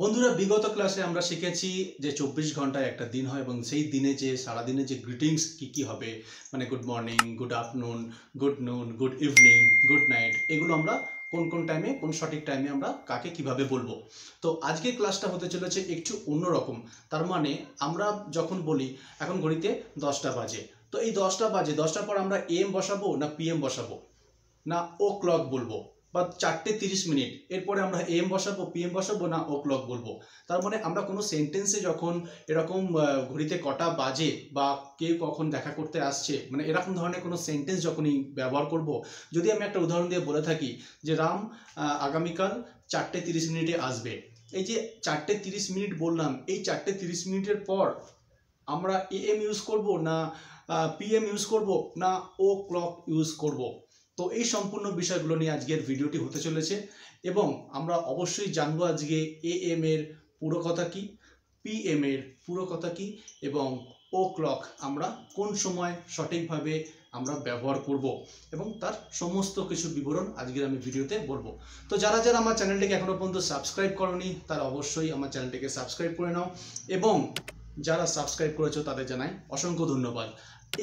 বন্ধুরা বিগত ক্লাসে আমরা শিখেছি যে চব্বিশ ঘন্টায় একটা দিন হয় এবং সেই দিনে যে সারাদিনে যে গ্রিটিংস কি কি হবে মানে good morning good afternoon good noon good evening good night এগুলো আমরা কোন কোন টাইমে কোন সঠিক টাইমে আমরা কাকে কিভাবে বলবো তো আজকের ক্লাসটা হতে চলেছে একটু অন্যরকম তার মানে আমরা যখন বলি এখন ঘড়িতে দশটা বাজে তো এই দশটা বাজে দশটার পর আমরা এম বসাবো না পিএম বসাবো না ও ক্লক বলবো বা চারটে তিরিশ মিনিট এরপরে আমরা এম বসাবো পি এম বসাবো না ও ক্লক বলবো তার মানে আমরা কোনো সেন্টেন্সে যখন এরকম ঘড়িতে কটা বাজে বা কে কখন দেখা করতে আসছে মানে এরকম ধরনের কোনো সেন্টেন্স যখনই ব্যবহার করব যদি আমি একটা উদাহরণ দিয়ে বলে থাকি যে রাম আগামীকাল চারটে তিরিশ মিনিটে আসবে এই যে চারটে তিরিশ মিনিট বললাম এই চারটে তিরিশ মিনিটের পর আমরা এ এম ইউজ করব না পি এম ইউজ করব না ও ক্লক ইউজ করব তো এই সম্পূর্ণ বিষয়গুলো নিয়ে আজকের ভিডিওটি হতে চলেছে এবং আমরা অবশ্যই জানবো আজকে এ এম এর পুরো কথা কী পি এম এর পুরো কথা কী এবং ও ক্লক আমরা কোন সময় সঠিকভাবে আমরা ব্যবহার করব এবং তার সমস্ত কিছু বিবরণ আজকের আমি ভিডিওতে বলবো তো যারা যারা আমার চ্যানেলটিকে এখনও পর্যন্ত সাবস্ক্রাইব করনি তারা অবশ্যই আমার চ্যানেলটিকে সাবস্ক্রাইব করে নাও এবং যারা সাবস্ক্রাইব করেছো তাদের জানাই অসংখ্য ধন্যবাদ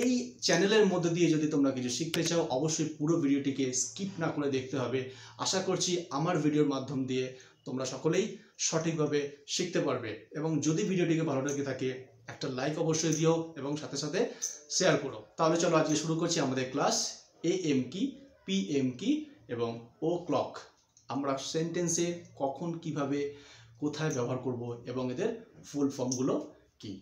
এই চ্যানেলের মধ্যে দিয়ে যদি তোমরা কিছু শিখতে চাও অবশ্যই পুরো ভিডিওটিকে স্কিপ না করে দেখতে হবে আশা করছি আমার ভিডিওর মাধ্যম দিয়ে তোমরা সকলেই সঠিকভাবে শিখতে পারবে এবং যদি ভিডিওটিকে ভালো লাগে থাকে একটা লাইক অবশ্যই দিও এবং সাথে সাথে শেয়ার করো তাহলে চলো আজকে শুরু করছি আমাদের ক্লাস এ এম কি পি এম কি এবং ও ক্লক আমরা সেন্টেন্সে কখন কিভাবে কোথায় ব্যবহার করব এবং এদের ফুল ফর্মগুলো কী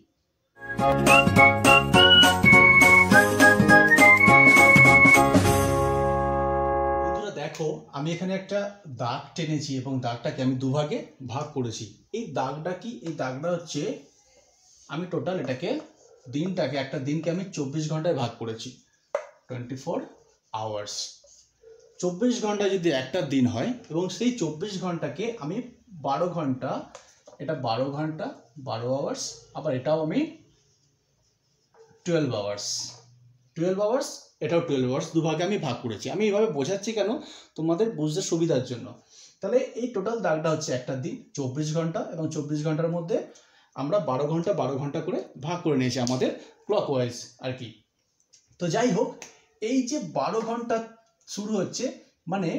আমি এখানে একটা দাগ টেনেছি এবং দাগটাকে আমি দুভাগে ভাগ করেছি এই দাগটা কি এই দাগটা হচ্ছে আমি টোটাল এটাকে দিনটাকে একটা দিনকে আমি চব্বিশ ঘন্টায় ভাগ করেছি টোয়েন্টি ফোর আওয়ার্স চব্বিশ ঘন্টা যদি একটা দিন হয় এবং সেই চব্বিশ ঘন্টাকে আমি বারো ঘন্টা এটা বারো ঘন্টা বারো আওয়ার্স আবার এটাও আমি টুয়েলভ আওয়ার্স টুয়েলভ আওয়ার্স এটাও টুয়েলভ আওয়ার্স দুভাগে আমি ভাগ করেছি আমি এভাবে বোঝাচ্ছি কেন তোমাদের বুঝতে সুবিধার জন্য তাহলে এই টোটাল দাগটা হচ্ছে একটা দিন চব্বিশ ঘন্টা এবং চব্বিশ ঘন্টার মধ্যে আমরা বারো ঘন্টা বারো ঘন্টা করে ভাগ করে নিয়েছি আমাদের ক্লক ওয়াইজ আর কি তো যাই হোক এই যে বারো ঘন্টা শুরু হচ্ছে মানে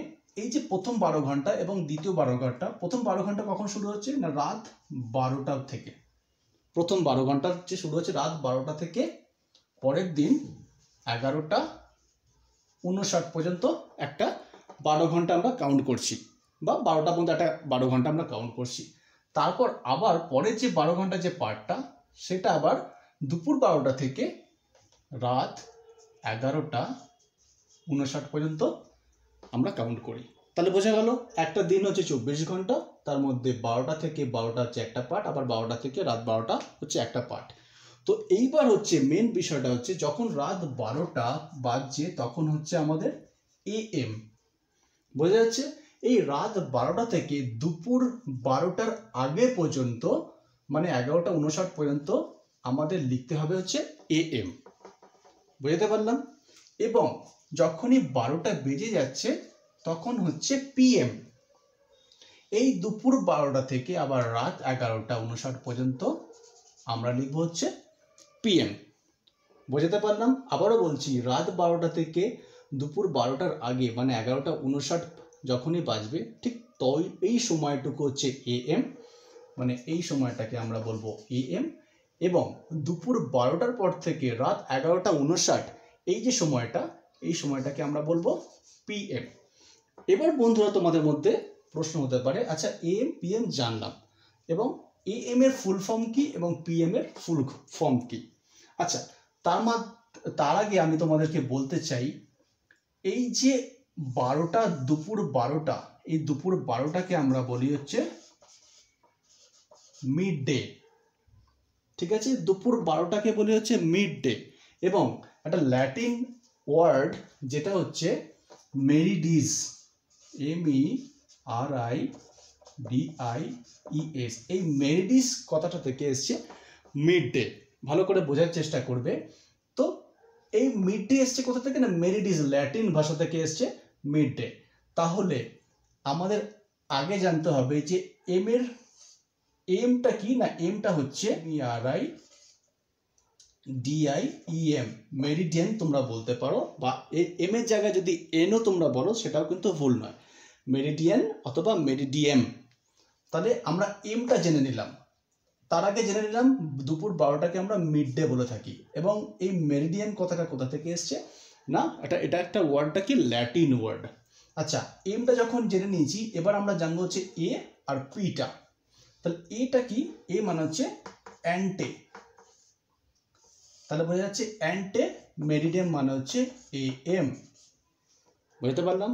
এই যে প্রথম বারো ঘন্টা এবং দ্বিতীয় বারো ঘন্টা প্রথম বারো ঘন্টা কখন শুরু হচ্ছে না রাত বারোটা থেকে প্রথম বারো ঘন্টা হচ্ছে শুরু হচ্ছে রাত বারোটা থেকে পরের দিন এগারোটা উনষাট পর্যন্ত একটা বারো ঘন্টা আমরা কাউন্ট করছি বা বারোটা পর্যন্ত একটা বারো ঘন্টা আমরা কাউন্ট করছি তারপর আবার পরের যে বারো ঘন্টা যে পার্টটা সেটা আবার দুপুর বারোটা থেকে রাত এগারোটা উনষাট পর্যন্ত আমরা কাউন্ট করি তাহলে বোঝা গেল একটা দিন হচ্ছে চব্বিশ ঘন্টা তার মধ্যে বারোটা থেকে বারোটা হচ্ছে একটা পার্ট আবার বারোটা থেকে রাত বারোটা হচ্ছে একটা পার্ট তো এইবার হচ্ছে মেন বিষয়টা হচ্ছে যখন রাত বারোটা বাজছে তখন হচ্ছে আমাদের এম বোঝা যাচ্ছে এই রাত বারোটা থেকে দুপুর বারোটার আগে পর্যন্ত মানে এগারোটা উনষাট পর্যন্ত আমাদের লিখতে হবে হচ্ছে এম বুঝতে পারলাম এবং যখনই বারোটা বেজে যাচ্ছে তখন হচ্ছে পিএম এই দুপুর বারোটা থেকে আবার রাত এগারোটা উনষাট পর্যন্ত আমরা লিখব হচ্ছে পিএম বোঝাতে পারলাম আবারও বলছি রাত বারোটা থেকে দুপুর বারোটার আগে মানে এগারোটা উনষাট যখনই বাজবে ঠিক তই এই সময়টুকু হচ্ছে এ এম মানে এই সময়টাকে আমরা বলবো এএম এবং দুপুর বারোটার পর থেকে রাত এগারোটা উনষাট এই যে সময়টা এই সময়টাকে আমরা বলবো পিএম এবার বন্ধুরা তোমাদের মধ্যে প্রশ্ন হতে পারে আচ্ছা এএম পিএম জানলাম এবং এএম এর ফুল ফর্ম কি এবং পিএম এর ফুল ফর্ম কি আচ্ছা তার মা তার আগে আমি তোমাদেরকে বলতে চাই এই যে বারোটা দুপুর বারোটা এই দুপুর বারোটাকে আমরা বলি হচ্ছে মিড ডে ঠিক আছে দুপুর বারোটাকে বলি হচ্ছে মিড ডে এবং একটা ল্যাটিন ওয়ার্ড যেটা হচ্ছে meridies M E R I D I E S এই মেরিডিস কথাটা থেকে এসছে মিড ডে ভালো করে বোঝার চেষ্টা করবে তো এই মিড ডে এসছে কোথা থেকে না ইজ ল্যাটিন ভাষা থেকে এসছে মিড ডে তাহলে আমাদের আগে জানতে হবে যে এম এর এমটা কি না এমটা হচ্ছে আরআই ডিআই ইএম মেরিডিয়ান তোমরা বলতে পারো বা এম এর জায়গায় যদি এনও তোমরা বলো সেটাও কিন্তু ভুল নয় মেরিডিয়ান অথবা মেরিডিয়াম তাহলে আমরা এমটা জেনে নিলাম তার আগে জেনে নিলাম দুপুর বারোটাকে আমরা মিড ডে বলে থাকি এবং এই মেরিডিয়ান কথাটা কোথা থেকে এসছে না এটা এটা একটা ওয়ার্ডটা কি ল্যাটিন ওয়ার্ড আচ্ছা এমটা যখন জেনে নিয়েছি এবার আমরা জানবো হচ্ছে এ আর পিটা তাহলে এটা কি এ মানে হচ্ছে অ্যান্টে তাহলে বোঝা যাচ্ছে অ্যান্টে মেরিডিয়াম মানে হচ্ছে এ এম বুঝতে পারলাম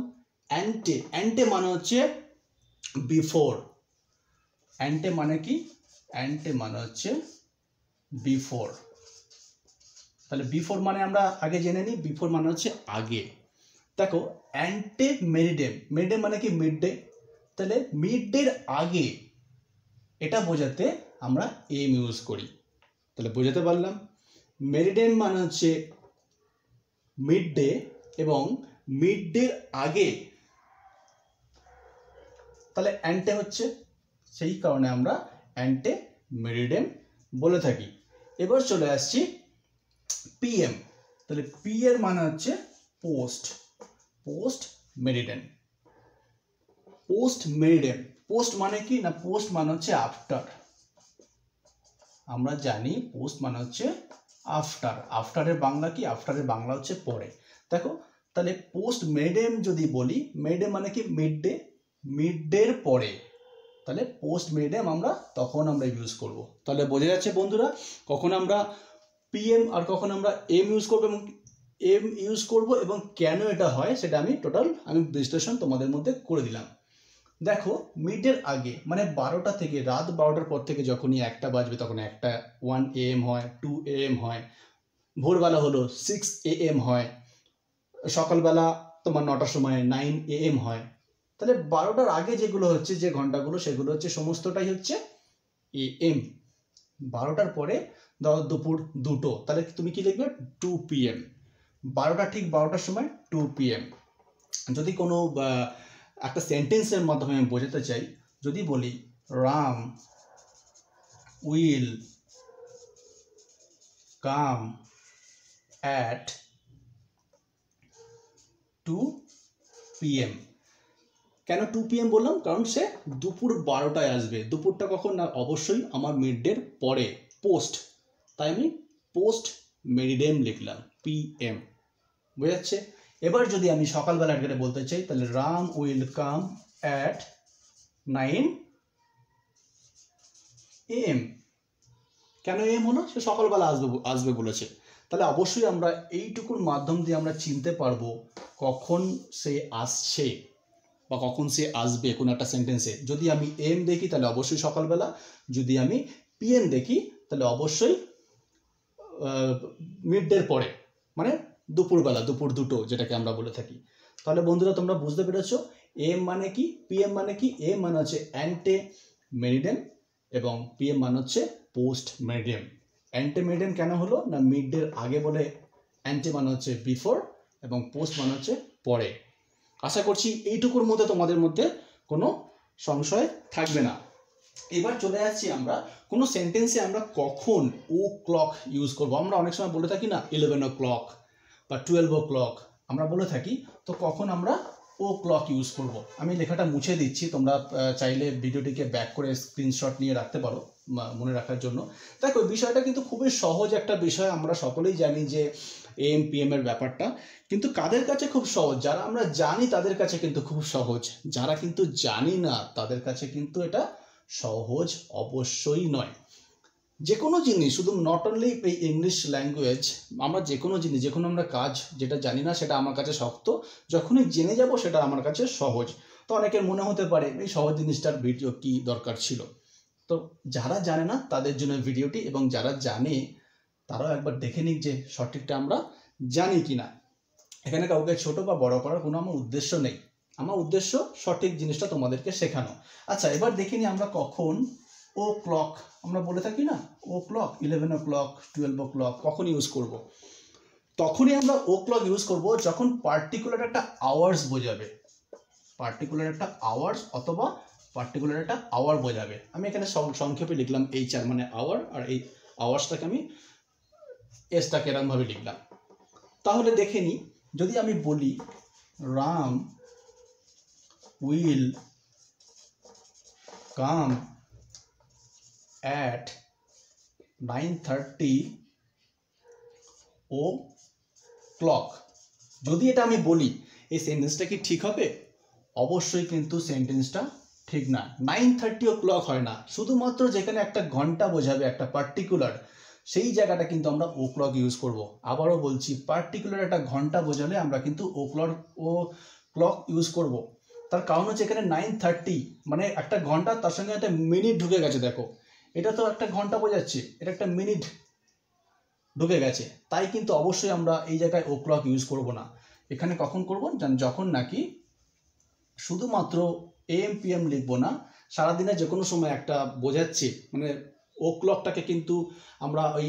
অ্যান্টে অ্যান্টে মানে হচ্ছে বিফোর অ্যান্টে মানে কি অ্যান্টে মানে হচ্ছে বিফোর তাহলে বিফোর মানে আমরা আগে জেনে নিই বিফোর মানে হচ্ছে আগে দেখো অ্যান্টে মেরিডেম মেরিডেম মানে কি মিড ডে তাহলে মিড ডের আগে এটা বোঝাতে আমরা এম ইউজ করি তাহলে বোঝাতে পারলাম মেরিডেম মানে হচ্ছে মিড ডে এবং মিড ডের আগে তাহলে অ্যান্টে হচ্ছে সেই কারণে আমরা অ্যান্টে মেরিডেম বলে থাকি এবার চলে আসছি পিএম তাহলে পি এর মানে হচ্ছে post post meridiem post meridiem post মানে কি না পোস্ট মানে হচ্ছে আফটার আমরা জানি পোস্ট মানে হচ্ছে আফটার আফটারের বাংলা কি আফটারের বাংলা হচ্ছে পরে দেখো তাহলে পোস্ট মেডেম যদি বলি মেডে মানে কি মিড ডে মিড ডের পরে তাহলে পোস্ট মিডিয়াম আমরা তখন আমরা ইউজ করব তাহলে বোঝা যাচ্ছে বন্ধুরা কখন আমরা পিএম আর কখন আমরা এম ইউজ করবো এবং এম ইউজ করব এবং কেন এটা হয় সেটা আমি টোটাল আমি বিশ্লেষণ তোমাদের মধ্যে করে দিলাম দেখো মিডের আগে মানে বারোটা থেকে রাত বারোটার পর থেকে যখনই একটা বাজবে তখন একটা ওয়ান এ এম হয় টু এ এম হয় ভোরবেলা হলো সিক্স এ এম হয় সকালবেলা তোমার নটার সময় নাইন এ এম হয় তাহলে বারোটার আগে যেগুলো হচ্ছে যে ঘন্টাগুলো সেগুলো হচ্ছে সমস্তটাই হচ্ছে এ এম বারোটার পরে ধরো দুপুর দুটো তাহলে তুমি কি লিখবে টু পিএম বারোটা ঠিক বারোটার সময় টু পিএম যদি কোনো একটা সেন্টেন্সের মাধ্যমে আমি বোঝাতে চাই যদি বলি Ram will come at two PM কেন টু পিএম বললাম কারণ সে দুপুর বারোটায় আসবে দুপুরটা কখন না অবশ্যই আমার মিড ডের পরে পোস্ট তাই আমি পোস্ট মেরিডেম লিখলাম পিএম বোঝা যাচ্ছে এবার যদি আমি সকালবেলা এটা বলতে চাই তাহলে Ram will come at nine AM কেন এম হলো সে সকালবেলা আসবে আসবে বলেছে তাহলে অবশ্যই আমরা এইটুকুর মাধ্যম দিয়ে আমরা চিনতে পারবো কখন সে আসছে বা কখন সে আসবে কোনো একটা সেন্টেন্সে যদি আমি এম দেখি তাহলে অবশ্যই সকালবেলা যদি আমি পিএম দেখি তাহলে অবশ্যই মিড ডে পরে মানে দুপুরবেলা দুপুর দুটো যেটাকে আমরা বলে থাকি তাহলে বন্ধুরা তোমরা বুঝতে পেরেছো এম মানে কি পিএম মানে কি এম মানে হচ্ছে অ্যান্টে মেরিডেম এবং পিএম মানে হচ্ছে পোস্ট মেরিডিয়াম অ্যান্টে মেরিডেন কেন হলো না মিড ডে আগে বলে অ্যান্টে মানে হচ্ছে বিফোর এবং পোস্ট মানে হচ্ছে পরে আশা করছি এইটুকুর মধ্যে তোমাদের মধ্যে কোনো সংশয় থাকবে না এবার চলে যাচ্ছি আমরা কোনো সেন্টেন্সে আমরা কখন ও ক্লক ইউজ করবো আমরা অনেক সময় বলে থাকি না ইলেভেন ও ক্লক বা টুয়েলভ ও ক্লক আমরা বলে থাকি তো কখন আমরা ও ক্লক ইউজ করব আমি লেখাটা মুছে দিচ্ছি তোমরা চাইলে ভিডিওটিকে ব্যাক করে স্ক্রিনশট নিয়ে রাখতে পারো মনে রাখার জন্য দেখো বিষয়টা কিন্তু খুবই সহজ একটা বিষয় আমরা সকলেই জানি যে এম পি এম এর ব্যাপারটা কিন্তু কাদের কাছে খুব সহজ যারা আমরা জানি তাদের কাছে কিন্তু খুব সহজ যারা কিন্তু জানি না তাদের কাছে কিন্তু এটা সহজ অবশ্যই নয় যে কোনো জিনিস শুধু নট অনলি এই ইংলিশ ল্যাঙ্গুয়েজ আমরা যে কোনো জিনিস যে কোনো আমরা কাজ যেটা জানি না সেটা আমার কাছে শক্ত যখনই জেনে যাব সেটা আমার কাছে সহজ তো অনেকের মনে হতে পারে এই সহজ জিনিসটার ভিডিও কী দরকার ছিল তো যারা জানে না তাদের জন্য ভিডিওটি এবং যারা জানে তারাও একবার দেখে নিক যে সঠিকটা আমরা জানি কি না এখানে কাউকে ছোট বা বড় করার কোনো আমার উদ্দেশ্য নেই আমার উদ্দেশ্য সঠিক জিনিসটা তোমাদেরকে শেখানো আচ্ছা এবার দেখে নিই আমরা কখন ও ক্লক আমরা বলে থাকি না o'clock eleven o'clock twelve o'clock কখন ইউজ করব। তখনই আমরা ও ক্লক ইউজ করব যখন পার্টিকুলার একটা আওয়ার্স বোঝাবে পার্টিকুলার একটা আওয়ার্স অথবা পার্টিকুলার একটা আওয়ার বোঝাবে আমি এখানে সংক্ষেপে লিখলাম এইচ আর মানে আওয়ার আর এই আওয়ার্সটাকে আমি এসটাকে এরমভাবে লিখলাম তাহলে দেখে নিই যদি আমি বলি Ram will come at nine thirty o'clock যদি এটা আমি বলি এই সেন্টেন্সটা কি ঠিক হবে অবশ্যই কিন্তু সেন্টেন্সটা ঠিক না নাইন থার্টি ও ক্লক হয় না শুধুমাত্র যেখানে একটা ঘন্টা বোঝাবে একটা পার্টিকুলার সেই জায়গাটা কিন্তু আমরা ও ক্লক ইউজ করব আবারও বলছি পার্টিকুলার একটা ঘন্টা বোঝালে আমরা কিন্তু o'clock o'clock use করব তার কারণ হচ্ছে এখানে নাইন থার্টি মানে একটা ঘন্টা তার সঙ্গে একটা মিনিট ঢুকে গেছে দেখো এটা তো একটা ঘন্টা বোঝাচ্ছে এটা একটা মিনিট ঢুকে গেছে তাই কিন্তু অবশ্যই আমরা এই জায়গায় ও ক্লক ইউজ করব না এখানে কখন করব যখন নাকি শুধুমাত্র এম পি এম লিখবো না সারাদিনে যে কোনো সময় একটা বোঝাচ্ছি মানে ও ক্লকটাকে কিন্তু আমরা ওই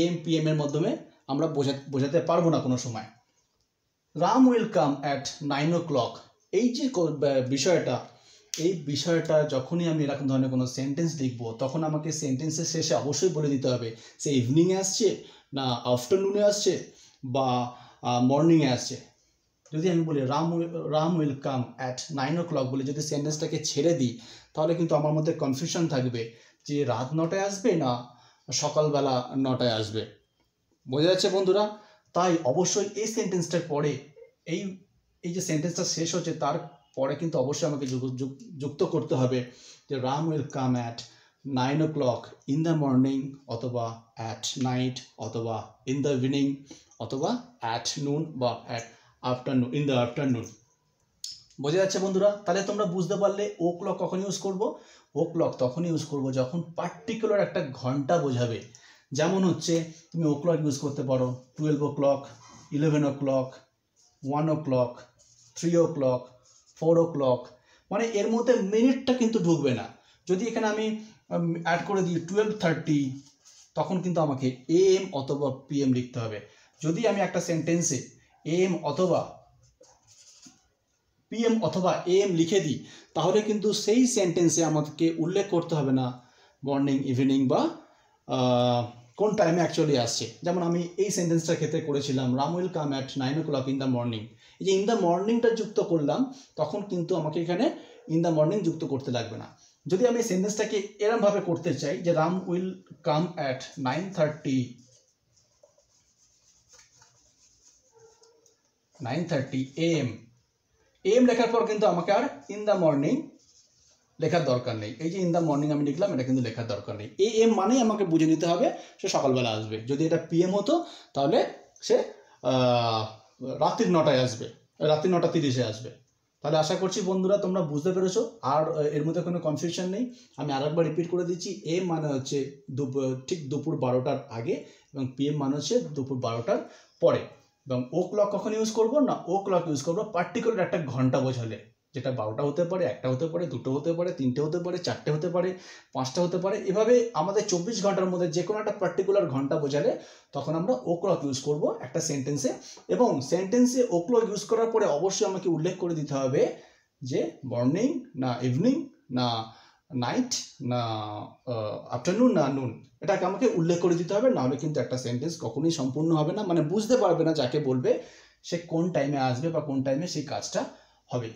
এম পি এম এর মাধ্যমে আমরা বোঝা বোঝাতে পারবো না কোনো সময় Ram will come at nine o'clock এই যে বিষয়টা এই বিষয়টা যখনই আমি এরকম ধরনের কোনো সেন্টেন্স লিখব তখন আমাকে সেন্টেন্সের শেষে অবশ্যই বলে দিতে হবে সে ইভিনিংয়ে আসছে না আফটারনুনে আসছে বা মর্নিংয়ে আসছে যদি আমি বলি Ram Ram will come at nine o'clock বলে যদি সেন্টেন্সটাকে ছেড়ে দিই তাহলে কিন্তু আমার মধ্যে কনফিউশন থাকবে যে রাত নটায় আসবে না সকালবেলা নটায় আসবে বোঝা যাচ্ছে বন্ধুরা তাই অবশ্যই এই সেন্টেন্সটার পরে এই এই যে সেন্টেন্সটা শেষ হচ্ছে তার পরে কিন্তু অবশ্যই আমাকে যুক্ত করতে হবে যে Ram will come at nine o'clock in the morning অথবা অ্যাট নাইট অথবা ইন দ্য ইভিনিং অথবা অ্যাট নুন বা at afternoon in the afternoon বোঝা যাচ্ছে বন্ধুরা তাহলে তোমরা বুঝতে পারলে ও ক্লক কখন ইউজ করব ও ক্লক তখন ইউজ করব যখন পার্টিকুলার একটা ঘন্টা বোঝাবে যেমন হচ্ছে তুমি ও ক্লক ইউজ করতে পারো twelve o'clock eleven o'clock one o'clock three o'clock four o'clock মানে এর মধ্যে মিনিটটা কিন্তু ঢুকবে না যদি এখানে আমি অ্যাড করে দিই টুয়েলভ থার্টি তখন কিন্তু আমাকে এ এম অথবা পি এম লিখতে হবে যদি আমি একটা সেন্টেন্সে এম অথবা পিএম অথবা এম লিখে দিই তাহলে কিন্তু সেই সেন্টেন্সে আমাদেরকে উল্লেখ করতে হবে না মর্নিং ইভিনিং বা কোন টাইমে অ্যাকচুয়ালি আসছে যেমন আমি এই সেন্টেন্সটার ক্ষেত্রে করেছিলাম Ram will come at nine o'clock in the morning এই যে ইন দ্য মর্নিংটা যুক্ত করলাম তখন কিন্তু আমাকে এখানে ইন দ্য মর্নিং যুক্ত করতে লাগবে না যদি আমি সেন্টেন্সটাকে এরমভাবে করতে চাই যে Ram will come at nine thirty nine thirty AM AM লেখার পর কিন্তু আমাকে আর ইন দ্য মর্নিং লেখার দরকার নেই এই যে ইন দ্য মর্নিং আমি লিখলাম এটা কিন্তু লেখার দরকার নেই এ এম মানেই আমাকে বুঝে নিতে হবে সে সকালবেলা আসবে যদি এটা পিএম হতো তাহলে সে রাত্রির নটায় আসবে রাত্রি নটা তিরিশে আসবে তাহলে আশা করছি বন্ধুরা তোমরা বুঝতে পেরেছো আর এর মধ্যে কোনো কনফিউশন নেই আমি আরেকবার রিপিট করে দিচ্ছি এ মানে হচ্ছে দুপুর ঠিক দুপুর বারোটার আগে এবং পিএম মানে হচ্ছে দুপুর বারোটার পরে এবং ও ক্লক কখন ইউজ করবো না ও ক্লক ইউজ করবো পার্টিকুলার একটা ঘন্টা বোঝালে যেটা বারোটা হতে পারে একটা হতে পারে দুটো হতে পারে তিনটে হতে পারে চারটে হতে পারে পাঁচটা হতে পারে এভাবে আমাদের চব্বিশ ঘন্টার মধ্যে যে কোনো একটা পার্টিকুলার ঘন্টা বোঝালে তখন আমরা ও ক্লক ইউজ করবো একটা সেন্টেন্সে এবং সেন্টেন্সে ও ক্লক ইউজ করার পরে অবশ্যই আমাকে উল্লেখ করে দিতে হবে যে মর্নিং না ইভিনিং না নাইট না আফটারনুন না নুন এটাকে আমাকে উল্লেখ করে দিতে হবে নাহলে কিন্তু একটা সেন্টেন্স কখনোই সম্পূর্ণ হবে না মানে বুঝতে পারবে না যাকে বলবে সে কোন টাইমে আসবে বা কোন টাইমে সেই কাজটা হবে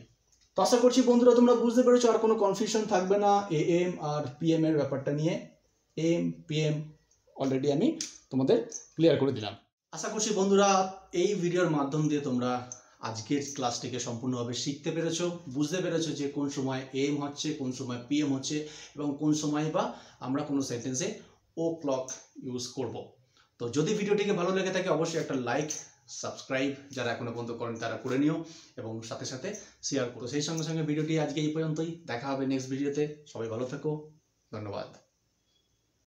তো আশা করছি বন্ধুরা তোমরা বুঝতে পেরেছো আর কোনো কনফিউশন থাকবে না এ এম আর পিএম এর ব্যাপারটা নিয়ে এম পি এম অলরেডি আমি তোমাদের ক্লিয়ার করে দিলাম আশা করছি বন্ধুরা এই ভিডিওর মাধ্যম দিয়ে তোমরা আজকের ক্লাসটিকে সম্পূর্ণভাবে শিখতে পেরেছো বুঝতে পেরেছো যে কোন সময় এম হচ্ছে কোন সময় পিএম হচ্ছে এবং কোন সময় বা আমরা কোনো সেন্টেন্সে ও ক্লক ইউজ করব তো যদি ভিডিওটিকে ভালো লেগে থাকে অবশ্যই একটা লাইক সাবস্ক্রাইব যারা এখনো পর্যন্ত করেন তারা করে নিও এবং সাথে সাথে শেয়ার করো সেই সঙ্গে সঙ্গে ভিডিওটি আজকে এই পর্যন্তই দেখা হবে নেক্সট ভিডিওতে সবাই ভালো থাকো ধন্যবাদ